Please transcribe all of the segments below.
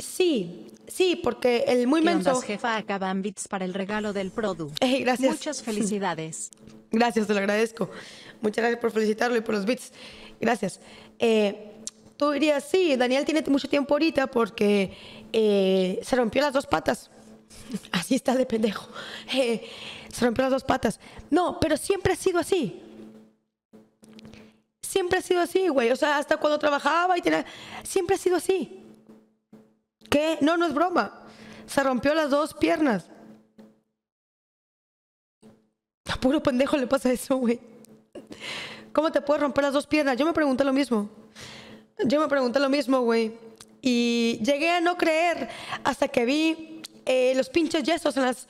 Sí, sí, porque el muy menso. jefa acaban bits para el regalo del Produ. Muchas felicidades. Gracias, te lo agradezco. Muchas gracias por felicitarlo y por los bits. Gracias. Eh, tú dirías, sí, Daniel tiene mucho tiempo ahorita porque eh, se rompió las dos patas. Así está de pendejo. Eh, se rompió las dos patas. No, pero siempre ha sido así. Siempre ha sido así, güey. O sea, hasta cuando trabajaba y tenía... Siempre ha sido así. No, no es broma. Se rompió las dos piernas. A puro pendejo le pasa eso, güey. ¿Cómo te puedes romper las dos piernas? Yo me pregunté lo mismo. Yo me pregunté lo mismo, güey. Y llegué a no creer hasta que vi eh, los pinches yesos, en las,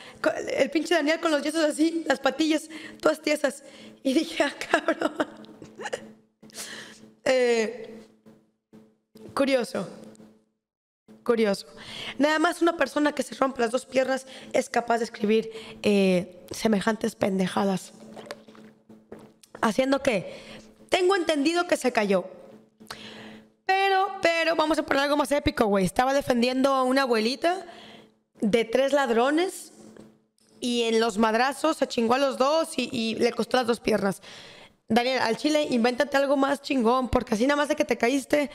el pinche Daniel con los yesos así, las patillas, todas tiesas. Y dije, ah, cabrón. Eh, curioso. Curioso. Nada más una persona que se rompe las dos piernas es capaz de escribir eh, semejantes pendejadas. Haciendo que tengo entendido que se cayó. Pero, pero, vamos a poner algo más épico, güey. Estaba defendiendo a una abuelita de tres ladrones y en los madrazos se chingó a los dos y, y le costó las dos piernas. Daniel, al chile, invéntate algo más chingón, porque así nada más de que te caíste,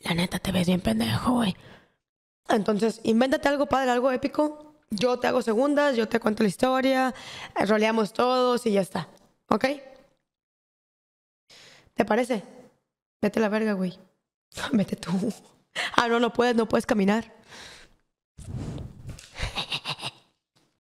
la neta te ves bien pendejo, güey. Entonces, invéntate algo padre, algo épico. Yo te hago segundas, yo te cuento la historia, eh, roleamos todos y ya está. ¿Ok? ¿Te parece? Vete a la verga, güey. Vete tú. Ah, no, no puedes, no puedes caminar.